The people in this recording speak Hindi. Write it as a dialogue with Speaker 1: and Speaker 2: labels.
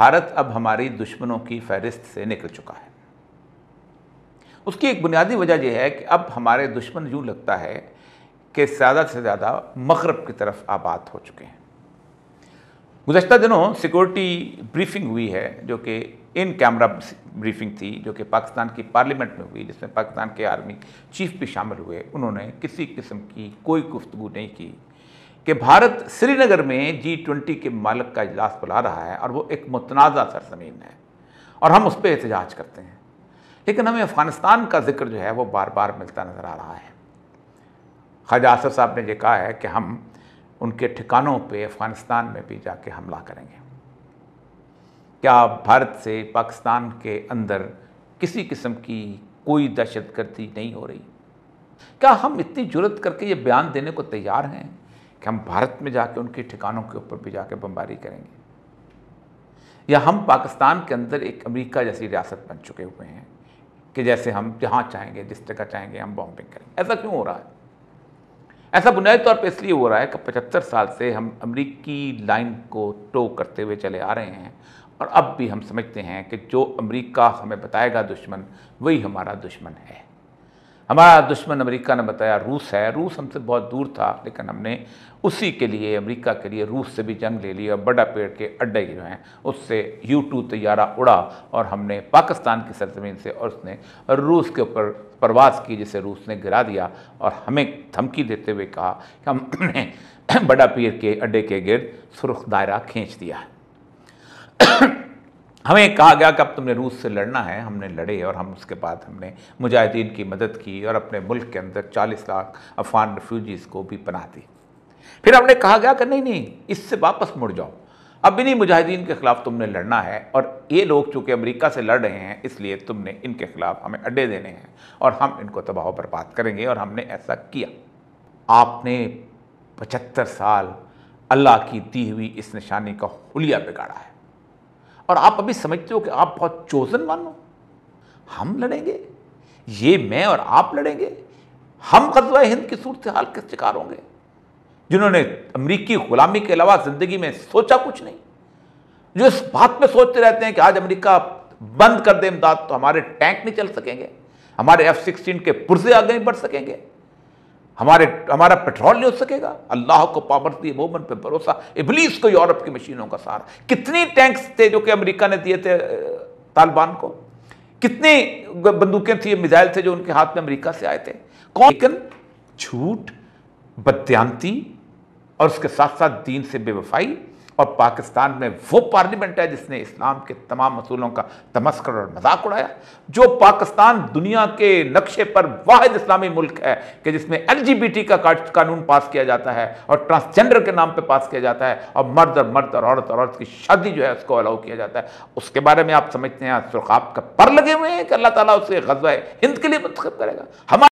Speaker 1: भारत अब हमारी दुश्मनों की फहरिस्त से निकल चुका है उसकी एक बुनियादी वजह यह है कि अब हमारे दुश्मन यूँ लगता है कि ज़्यादा से ज़्यादा मगरब की तरफ आबाद हो चुके हैं गुजशत दिनों सिक्योरिटी ब्रीफिंग हुई है जो कि इन कैमरा ब्रीफिंग थी जो कि पाकिस्तान की पार्लियामेंट में हुई जिसमें पाकिस्तान के आर्मी चीफ भी शामिल हुए उन्होंने किसी किस्म की कोई गुफ्तु नहीं की कि भारत श्रीनगर में जी ट्वेंटी के मालक का इजलास बुला रहा है और वो एक मतनाज़ा सरजमीन है और हम उस पर एहतजाज करते हैं लेकिन हमें अफ़गानिस्तान का जिक्र जो है वो बार बार मिलता नज़र आ रहा है ख्वाजा आसफ साहब ने यह कहा है कि हम उनके ठिकानों पर अफ़गानिस्तान में भी जाके हमला करेंगे क्या भारत से पाकिस्तान के अंदर किसी किस्म की कोई दहशतगर्दी नहीं हो रही क्या हम इतनी जरूरत करके ये बयान देने को तैयार हैं कि हम भारत में जाके उनके ठिकानों के ऊपर भी जाके बमबारी करेंगे या हम पाकिस्तान के अंदर एक अमेरिका जैसी रियासत बन चुके हुए हैं कि जैसे हम जहाँ चाहेंगे जिस जगह चाहेंगे हम बॉम्बिंग करेंगे ऐसा क्यों हो रहा है ऐसा बुनियादी तौर पर इसलिए हो रहा है कि पचहत्तर साल से हम अमरीकी लाइन को टो करते हुए चले आ रहे हैं और अब भी हम समझते हैं कि जो अमरीका हमें बताएगा दुश्मन वही हमारा दुश्मन है हमारा दुश्मन अमेरिका ने बताया रूस है रूस हमसे बहुत दूर था लेकिन हमने उसी के लिए अमेरिका के लिए रूस से भी जंग ले ली और बड़ा पेड़ के अड्डे जो हैं उससे यू टू तैयारा उड़ा और हमने पाकिस्तान की सरजमीन से और उसने रूस के ऊपर प्रवास की जिसे रूस ने गिरा दिया और हमें धमकी देते हुए कहा कि हमने बड़ा पेड़ के अड्डे के गिर सुरख दायरा खींच दिया हमें कहा गया कि अब तुमने रूस से लड़ना है हमने लड़े और हम उसके बाद हमने मुजाहिदीन की मदद की और अपने मुल्क के अंदर 40 लाख अफगान रिफ्यूजीज़ को भी पनाह दी फिर हमने कहा गया कि नहीं नहीं इससे वापस मुड़ जाओ अब इन्हीं मुजाहिदीन के ख़िलाफ़ तुमने लड़ना है और ये लोग चूँकि अमेरिका से लड़ रहे हैं इसलिए तुमने इनके ख़िलाफ़ हमें अड्डे देने हैं और हम इनको तबाह बर्बाद करेंगे और हमने ऐसा किया आपने पचहत्तर साल अल्लाह की दी हुई इस निशानी का हुलिया बिगाड़ा है और आप अभी समझते हो कि आप बहुत चोजन मानो हम लड़ेंगे ये मैं और आप लड़ेंगे हम कस्बा हिंद की सूरत हाल के शिकार होंगे जिन्होंने अमरीकी गुलामी के अलावा ज़िंदगी में सोचा कुछ नहीं जो इस बात पर सोचते रहते हैं कि आज अमरीका बंद कर दे इमदाद तो हमारे टैंक नहीं चल सकेंगे हमारे एफ सिक्सटीन के पुर्जे आगे नहीं बढ़ सकेंगे हमारे हमारा पेट्रोल नहीं हो सकेगा अल्लाह को पाबंद दिए मोमन पे भरोसा इबलीस को यूरोप की मशीनों का सहारा कितनी टैंक्स थे जो कि अमेरिका ने दिए थे तालिबान को कितनी बंदूकें थी मिजाइल थे जो उनके हाथ में अमेरिका से आए थे कौन लेकिन झूठ बदती और उसके साथ साथ दीन से बेवफाई और पाकिस्तान में वो पार्लियामेंट है जिसने इस्लाम के तमाम असूलों का तमस्कर और मजाक उड़ाया जो पाकिस्तान दुनिया के नक्शे पर वाद इस्लामी मुल्क है कि जिसमें एल का कानून पास किया जाता है और ट्रांसजेंडर के नाम पर पास किया जाता है और मर्द और मर्द और औरत और औरत की शादी जो है उसको अलाउ किया जाता है उसके बारे में आप समझते हैं सुरखाब का पर लगे हुए हैं कि अल्लाह ताला उसे गजवा हिंद के लिए मंतखब करेगा हमारे